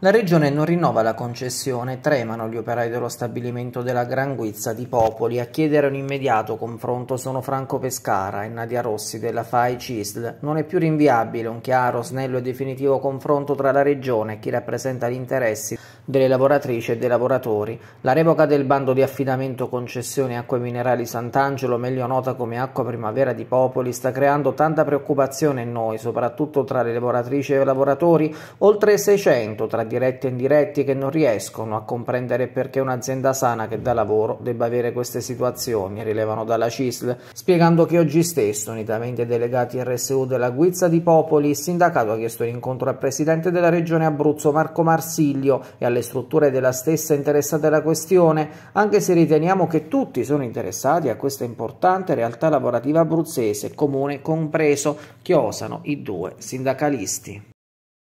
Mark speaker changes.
Speaker 1: La regione non rinnova la concessione, tremano gli operai dello stabilimento della Gran Guizza di Popoli a chiedere un immediato confronto sono Franco Pescara e Nadia Rossi della FAI CISL. Non è più rinviabile un chiaro, snello e definitivo confronto tra la regione e chi rappresenta gli interessi delle lavoratrici e dei lavoratori. La revoca del bando di affidamento concessione acque minerali Sant'Angelo, meglio nota come acqua primavera di Popoli, sta creando tanta preoccupazione in noi, soprattutto tra le lavoratrici e i lavoratori, oltre 600 tra diretti e indiretti che non riescono a comprendere perché un'azienda sana che dà lavoro debba avere queste situazioni, rilevano dalla CISL, spiegando che oggi stesso, unitamente ai delegati RSU della Guizza di Popoli, il sindacato ha chiesto l'incontro al presidente della regione Abruzzo Marco Marsiglio e alle strutture della stessa interessate alla questione, anche se riteniamo che tutti sono interessati a questa importante realtà lavorativa abruzzese, comune compreso, che osano i due sindacalisti.